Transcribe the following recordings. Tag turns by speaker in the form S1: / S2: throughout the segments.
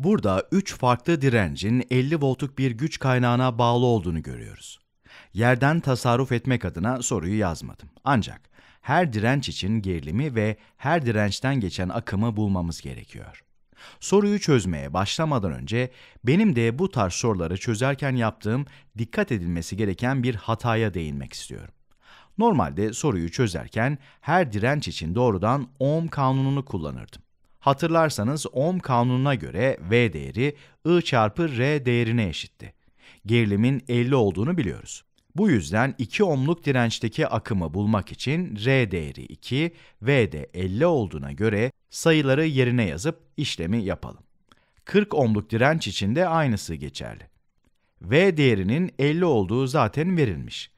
S1: Burada 3 farklı direncin 50 voltluk bir güç kaynağına bağlı olduğunu görüyoruz. Yerden tasarruf etmek adına soruyu yazmadım. Ancak her direnç için gerilimi ve her dirençten geçen akımı bulmamız gerekiyor. Soruyu çözmeye başlamadan önce benim de bu tarz soruları çözerken yaptığım dikkat edilmesi gereken bir hataya değinmek istiyorum. Normalde soruyu çözerken her direnç için doğrudan ohm kanununu kullanırdım. Hatırlarsanız ohm kanununa göre V değeri I çarpı R değerine eşitti. Gerilimin 50 olduğunu biliyoruz. Bu yüzden 2 ohmluk dirençteki akımı bulmak için R değeri 2, V de 50 olduğuna göre sayıları yerine yazıp işlemi yapalım. 40 ohmluk direnç için de aynısı geçerli. V değerinin 50 olduğu zaten verilmiş.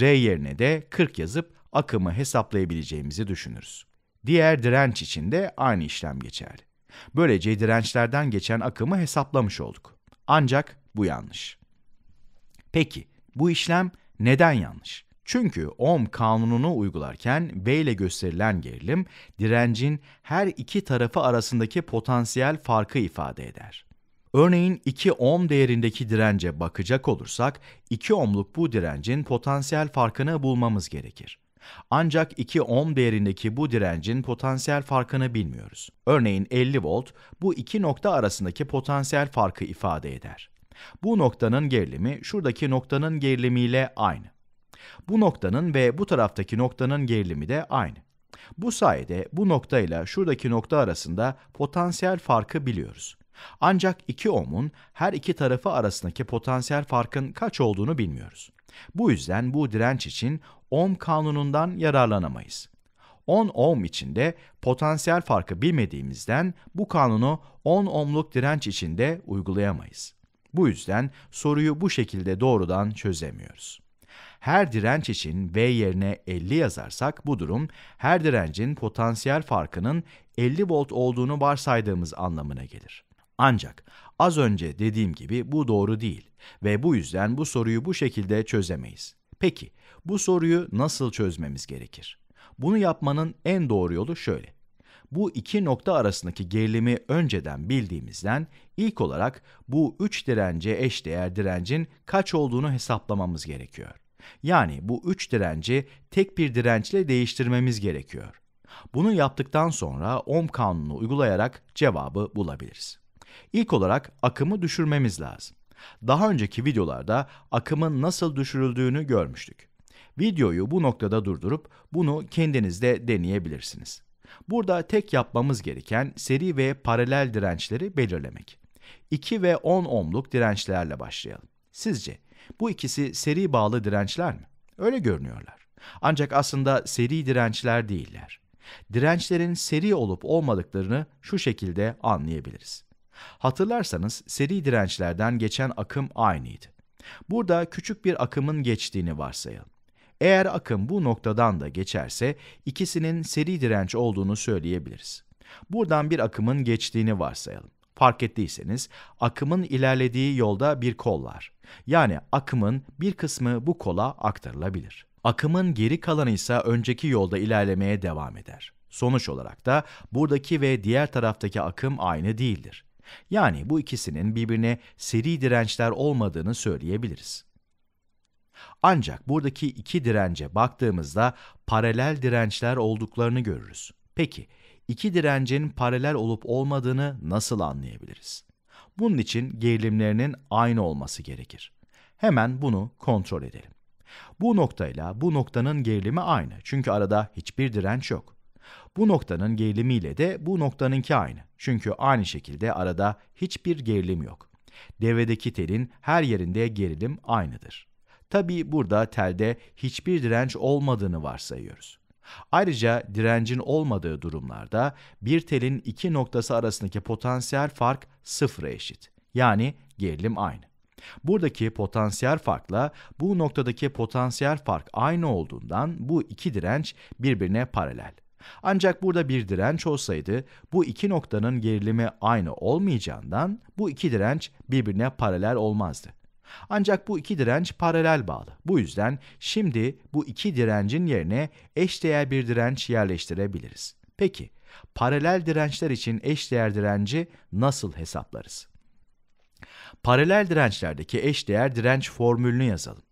S1: R yerine de 40 yazıp akımı hesaplayabileceğimizi düşünürüz. Diğer direnç için de aynı işlem geçerli. Böylece dirençlerden geçen akımı hesaplamış olduk. Ancak bu yanlış. Peki bu işlem neden yanlış? Çünkü Ohm kanununu uygularken V ile gösterilen gerilim direncin her iki tarafı arasındaki potansiyel farkı ifade eder. Örneğin 2 ohm değerindeki dirence bakacak olursak 2 ohmluk bu direncin potansiyel farkını bulmamız gerekir. Ancak 2 ohm değerindeki bu direncin potansiyel farkını bilmiyoruz. Örneğin 50 volt bu iki nokta arasındaki potansiyel farkı ifade eder. Bu noktanın gerilimi şuradaki noktanın gerilimiyle aynı. Bu noktanın ve bu taraftaki noktanın gerilimi de aynı. Bu sayede bu noktayla şuradaki nokta arasında potansiyel farkı biliyoruz. Ancak 2 ohmun her iki tarafı arasındaki potansiyel farkın kaç olduğunu bilmiyoruz. Bu yüzden bu direnç için ohm kanunundan yararlanamayız. 10 ohm içinde potansiyel farkı bilmediğimizden bu kanunu 10 ohmluk direnç içinde uygulayamayız. Bu yüzden soruyu bu şekilde doğrudan çözemiyoruz. Her direnç için V yerine 50 yazarsak bu durum her direncin potansiyel farkının 50 volt olduğunu varsaydığımız anlamına gelir. Ancak az önce dediğim gibi bu doğru değil ve bu yüzden bu soruyu bu şekilde çözemeyiz. Peki bu soruyu nasıl çözmemiz gerekir? Bunu yapmanın en doğru yolu şöyle. Bu iki nokta arasındaki gerilimi önceden bildiğimizden ilk olarak bu üç dirence eşdeğer direncin kaç olduğunu hesaplamamız gerekiyor. Yani bu üç direnci tek bir dirençle değiştirmemiz gerekiyor. Bunu yaptıktan sonra ohm kanunu uygulayarak cevabı bulabiliriz. İlk olarak akımı düşürmemiz lazım. Daha önceki videolarda akımın nasıl düşürüldüğünü görmüştük. Videoyu bu noktada durdurup bunu kendiniz de deneyebilirsiniz. Burada tek yapmamız gereken seri ve paralel dirençleri belirlemek. 2 ve 10 ohmluk dirençlerle başlayalım. Sizce bu ikisi seri bağlı dirençler mi? Öyle görünüyorlar. Ancak aslında seri dirençler değiller. Dirençlerin seri olup olmadıklarını şu şekilde anlayabiliriz. Hatırlarsanız seri dirençlerden geçen akım aynıydı. Burada küçük bir akımın geçtiğini varsayalım. Eğer akım bu noktadan da geçerse ikisinin seri direnç olduğunu söyleyebiliriz. Buradan bir akımın geçtiğini varsayalım. Fark ettiyseniz akımın ilerlediği yolda bir kol var. Yani akımın bir kısmı bu kola aktarılabilir. Akımın geri kalanı ise önceki yolda ilerlemeye devam eder. Sonuç olarak da buradaki ve diğer taraftaki akım aynı değildir. Yani bu ikisinin birbirine seri dirençler olmadığını söyleyebiliriz. Ancak buradaki iki dirence baktığımızda paralel dirençler olduklarını görürüz. Peki, iki direncin paralel olup olmadığını nasıl anlayabiliriz? Bunun için gerilimlerinin aynı olması gerekir. Hemen bunu kontrol edelim. Bu noktayla bu noktanın gerilimi aynı çünkü arada hiçbir direnç yok. Bu noktanın gerilimiyle de bu noktanınki aynı. Çünkü aynı şekilde arada hiçbir gerilim yok. Devredeki telin her yerinde gerilim aynıdır. Tabi burada telde hiçbir direnç olmadığını varsayıyoruz. Ayrıca direncin olmadığı durumlarda bir telin iki noktası arasındaki potansiyel fark sıfıra eşit. Yani gerilim aynı. Buradaki potansiyel farkla bu noktadaki potansiyel fark aynı olduğundan bu iki direnç birbirine paralel. Ancak burada bir direnç olsaydı bu iki noktanın gerilimi aynı olmayacağından bu iki direnç birbirine paralel olmazdı. Ancak bu iki direnç paralel bağlı. Bu yüzden şimdi bu iki direncin yerine eşdeğer bir direnç yerleştirebiliriz. Peki, paralel dirençler için eşdeğer direnci nasıl hesaplarız? Paralel dirençlerdeki eşdeğer direnç formülünü yazalım.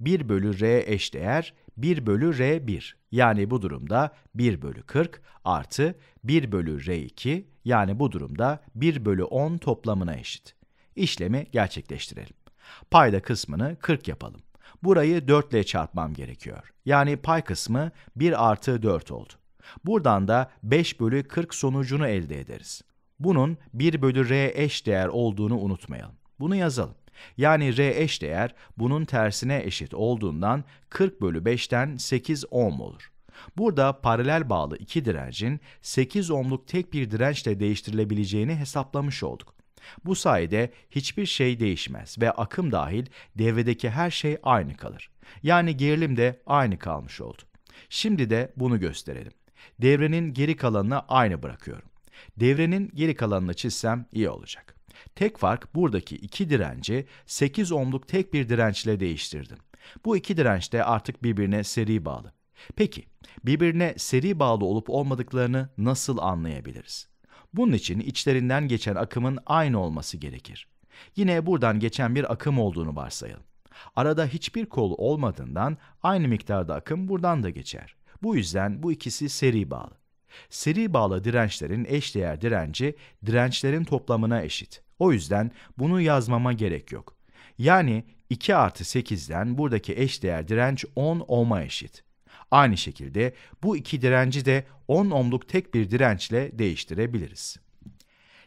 S1: 1 bölü R eşdeğer 1 bölü R1. Yani bu durumda 1 bölü 40 artı 1 bölü R2 yani bu durumda 1 bölü 10 toplamına eşit. İşlemi gerçekleştirelim. Payda kısmını 40 yapalım. Burayı 4 ile çarpmam gerekiyor. Yani pay kısmı 1 artı 4 oldu. Buradan da 5 bölü 40 sonucunu elde ederiz. Bunun 1 bölü r eş değer olduğunu unutmayalım. Bunu yazalım. Yani R eş değer bunun tersine eşit olduğundan 40 bölü 5'ten 8 ohm olur. Burada paralel bağlı iki direncin 8 ohmluk tek bir dirençle değiştirilebileceğini hesaplamış olduk. Bu sayede hiçbir şey değişmez ve akım dahil devredeki her şey aynı kalır. Yani gerilim de aynı kalmış oldu. Şimdi de bunu gösterelim. Devrenin geri kalanını aynı bırakıyorum. Devrenin geri kalanını çizsem iyi olacak. Tek fark buradaki iki direnci 8 ohmluk tek bir dirençle değiştirdim. Bu iki direnç de artık birbirine seri bağlı. Peki birbirine seri bağlı olup olmadıklarını nasıl anlayabiliriz? Bunun için içlerinden geçen akımın aynı olması gerekir. Yine buradan geçen bir akım olduğunu varsayalım. Arada hiçbir kol olmadığından aynı miktarda akım buradan da geçer. Bu yüzden bu ikisi seri bağlı. Seri bağlı dirençlerin eşdeğer direnci dirençlerin toplamına eşit. O yüzden bunu yazmama gerek yok. Yani 2 artı 8'den buradaki eşdeğer direnç 10 ohm'a eşit. Aynı şekilde bu iki direnci de 10 ohmluk tek bir dirençle değiştirebiliriz.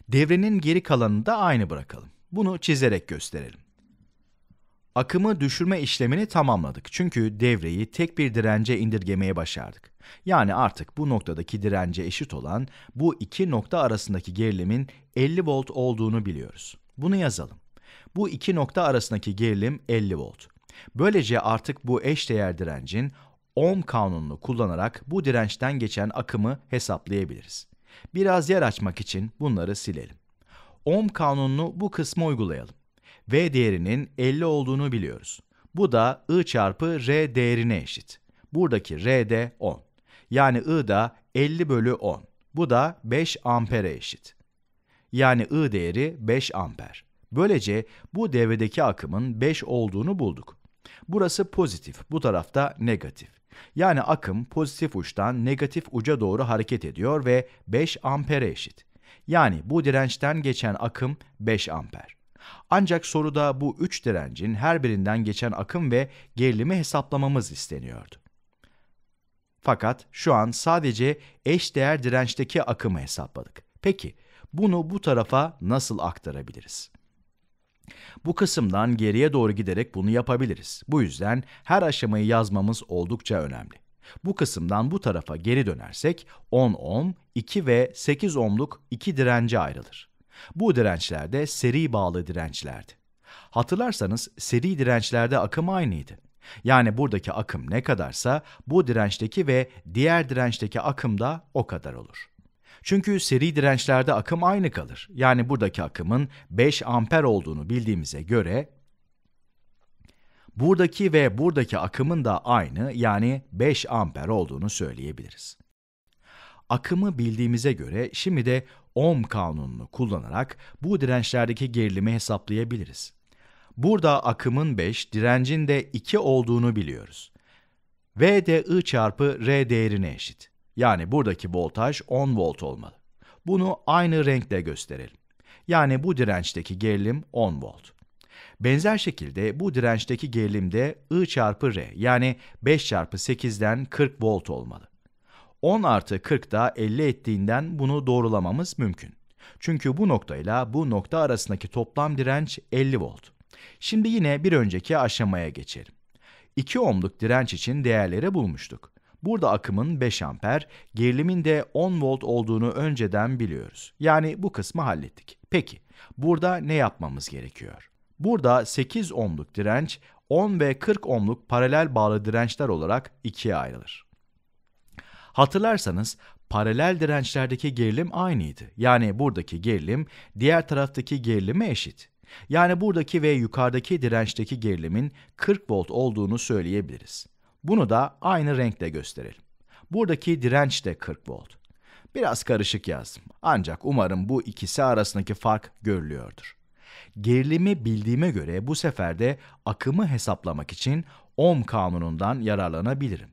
S1: Devrenin geri kalanını da aynı bırakalım. Bunu çizerek gösterelim. Akımı düşürme işlemini tamamladık çünkü devreyi tek bir dirence indirgemeye başardık. Yani artık bu noktadaki dirence eşit olan bu iki nokta arasındaki gerilimin 50 volt olduğunu biliyoruz. Bunu yazalım. Bu iki nokta arasındaki gerilim 50 volt. Böylece artık bu eşdeğer direncin ohm kanununu kullanarak bu dirençten geçen akımı hesaplayabiliriz. Biraz yer açmak için bunları silelim. Ohm kanununu bu kısma uygulayalım. V değerinin 50 olduğunu biliyoruz. Bu da I çarpı R değerine eşit. Buradaki R de 10. Yani I da 50 bölü 10. Bu da 5 ampere eşit. Yani I değeri 5 amper. Böylece bu devredeki akımın 5 olduğunu bulduk. Burası pozitif, bu tarafta negatif. Yani akım pozitif uçtan negatif uca doğru hareket ediyor ve 5 ampere eşit. Yani bu dirençten geçen akım 5 amper. Ancak soruda bu üç direncin her birinden geçen akım ve gerilimi hesaplamamız isteniyordu. Fakat şu an sadece eş değer dirençteki akımı hesapladık. Peki bunu bu tarafa nasıl aktarabiliriz? Bu kısımdan geriye doğru giderek bunu yapabiliriz. Bu yüzden her aşamayı yazmamız oldukça önemli. Bu kısımdan bu tarafa geri dönersek 10 ohm, 2 ve 8 ohmluk iki dirence ayrılır. Bu dirençler de seri bağlı dirençlerdi. Hatırlarsanız seri dirençlerde akım aynıydı. Yani buradaki akım ne kadarsa bu dirençteki ve diğer dirençteki akım da o kadar olur. Çünkü seri dirençlerde akım aynı kalır. Yani buradaki akımın 5 amper olduğunu bildiğimize göre buradaki ve buradaki akımın da aynı yani 5 amper olduğunu söyleyebiliriz. Akımı bildiğimize göre şimdi de ohm kanununu kullanarak bu dirençlerdeki gerilimi hesaplayabiliriz. Burada akımın 5, direncin de 2 olduğunu biliyoruz. V de I çarpı R değerine eşit. Yani buradaki voltaj 10 volt olmalı. Bunu aynı renkle gösterelim. Yani bu dirençteki gerilim 10 volt. Benzer şekilde bu dirençteki gerilim de I çarpı R yani 5 çarpı 8'den 40 volt olmalı. 10 artı 40 da 50 ettiğinden bunu doğrulamamız mümkün. Çünkü bu noktayla bu nokta arasındaki toplam direnç 50 volt. Şimdi yine bir önceki aşamaya geçelim. 2 ohmluk direnç için değerleri bulmuştuk. Burada akımın 5 amper, gerilimin de 10 volt olduğunu önceden biliyoruz. Yani bu kısmı hallettik. Peki, burada ne yapmamız gerekiyor? Burada 8 ohmluk direnç, 10 ve 40 ohmluk paralel bağlı dirençler olarak ikiye ayrılır. Hatırlarsanız paralel dirençlerdeki gerilim aynıydı. Yani buradaki gerilim diğer taraftaki gerilime eşit. Yani buradaki ve yukarıdaki dirençteki gerilimin 40 volt olduğunu söyleyebiliriz. Bunu da aynı renkle gösterelim. Buradaki direnç de 40 volt. Biraz karışık yazdım. Ancak umarım bu ikisi arasındaki fark görülüyordur. Gerilimi bildiğime göre bu sefer de akımı hesaplamak için ohm kanunundan yararlanabilirim.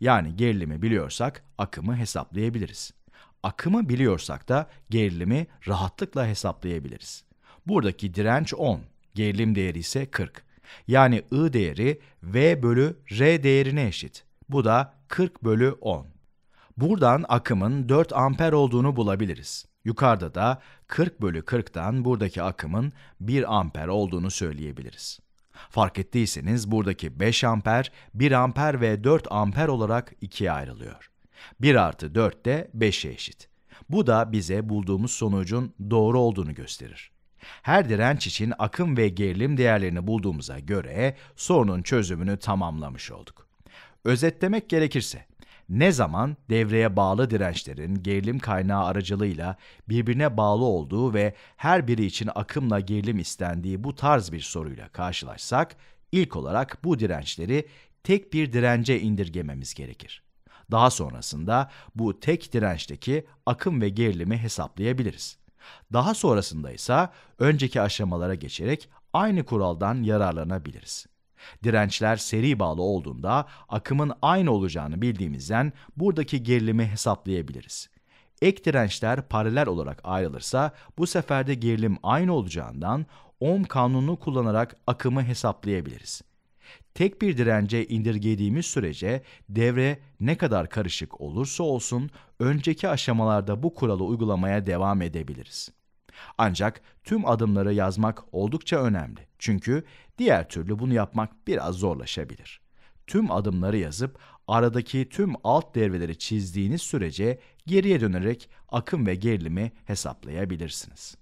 S1: Yani gerilimi biliyorsak akımı hesaplayabiliriz. Akımı biliyorsak da gerilimi rahatlıkla hesaplayabiliriz. Buradaki direnç 10, gerilim değeri ise 40. Yani I değeri V bölü R değerine eşit. Bu da 40 bölü 10. Buradan akımın 4 amper olduğunu bulabiliriz. Yukarıda da 40 bölü 40'tan buradaki akımın 1 amper olduğunu söyleyebiliriz. Fark ettiyseniz buradaki 5 amper, 1 amper ve 4 amper olarak ikiye ayrılıyor. 1 artı 4 de 5'e eşit. Bu da bize bulduğumuz sonucun doğru olduğunu gösterir. Her direnç için akım ve gerilim değerlerini bulduğumuza göre sorunun çözümünü tamamlamış olduk. Özetlemek gerekirse, ne zaman devreye bağlı dirençlerin gerilim kaynağı aracılığıyla birbirine bağlı olduğu ve her biri için akımla gerilim istendiği bu tarz bir soruyla karşılaşsak, ilk olarak bu dirençleri tek bir dirence indirgememiz gerekir. Daha sonrasında bu tek dirençteki akım ve gerilimi hesaplayabiliriz. Daha sonrasında ise önceki aşamalara geçerek aynı kuraldan yararlanabiliriz. Dirençler seri bağlı olduğunda akımın aynı olacağını bildiğimizden buradaki gerilimi hesaplayabiliriz. Ek dirençler paralel olarak ayrılırsa bu sefer de gerilim aynı olacağından ohm kanunu kullanarak akımı hesaplayabiliriz. Tek bir dirence indirgediğimiz sürece devre ne kadar karışık olursa olsun önceki aşamalarda bu kuralı uygulamaya devam edebiliriz. Ancak tüm adımları yazmak oldukça önemli. Çünkü diğer türlü bunu yapmak biraz zorlaşabilir. Tüm adımları yazıp aradaki tüm alt devreleri çizdiğiniz sürece geriye dönerek akım ve gerilimi hesaplayabilirsiniz.